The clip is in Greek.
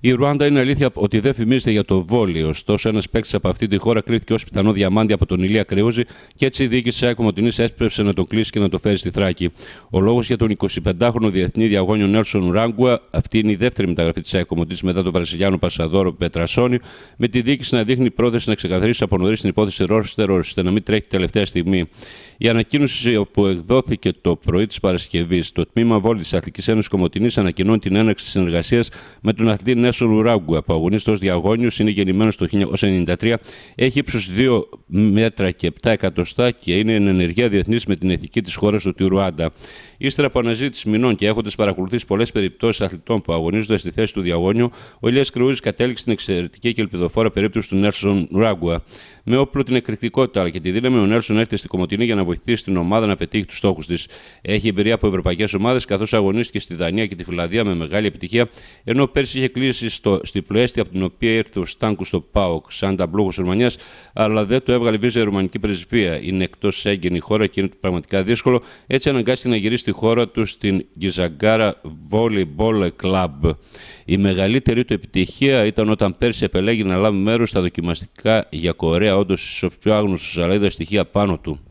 Η Ρουάντα είναι αλήθεια ότι δεν φημίζεται για το βόλιο, Ωστόσο, ένας παίκτης από αυτή τη χώρα κρίθηκε ως πιθανό διαμάντι από τον Ηλία Κρεούζη και έτσι η διοίκηση τη Ακομοτινή έσπευσε να το κλείσει και να το φέρει στη Θράκη. Ο λόγος για τον 25χρονο διεθνή διαγώνιο Νέλσον Ράγκουα, αυτή είναι η δεύτερη μεταγραφή της Ακομοτινή μετά τον Βραζιλιάνο Πασαδόρο Πετρασόνη, με τη διοίκηση να δείχνει πρόθεση να ξεκαθαρίσει από νωρίς την υπόθεση Ρόρστερ, ώστε να μην τρέχει τελευταία στιγμή. Η ανακοίνωση που εκδόθηκε το πρωί της Παρασκευής, το τμήμα βόλη της Αθλητικής Ένωσης Κομοτινή ανακοινώνει την έναρξη συνεργασίας με τον αθλητή Νέσον Ουράγκουα, που αγωνίζεται ω διαγώνιο, είναι γεννημένος το 1993, έχει ύψος 2 μέτρα και 7 εκατοστά και είναι εν ενεργεία διεθνής με την εθνική της χώρας του τη Ρουάντα. Ύστερα από αναζήτηση μηνών και έχοντας παρακολουθήσει πολλές περιπτώσεις αθλητών που αγωνίζονται στη θέση του διαγώνιου, ο Ηλίας Κρεούζη κατέληξε στην εξαιρετική και ελπιδοφόρα περίπτωση του Νέρσον Ουράγκουα. Με όπλο την εκρηκτικότητα αλλά και τη δύναμη, ο Νέρσον έρχεται στη Κομωτινή για να βοηθήσει την ομάδα να πετύχει τους στόχους της. Έχει εμπειρία από ευρωπαϊκές ομάδες καθώς αγωνίστηκε στη Δανία και τη Φιλανδία με μεγάλη επιτυχία, ενώ πέρσι είχε κλείσει επίση στο, στη από την οποία ήρθε ο Στάνκου στο ΠΑΟΚ σαν ταμπλούχος Ρουμανίας, αλλά δεν το έβγαλε βίζα η ρουμανική πρεσβεία. Είναι εκτός έγκαινη χώρα και είναι πραγματικά δύσκολο. Έτσι αναγκάστηκε να γυρίσει στη χώρα του στην Γκυζαγκάρα Volleyball Club. Η μεγαλύτερη του επιτυχία ήταν όταν πέρσι επελέγει να λάβει μέρος στα δοκιμαστικά για Κορέα, όντως στους πιο άγνωστο αλλά είδα στοιχεία πάνω του.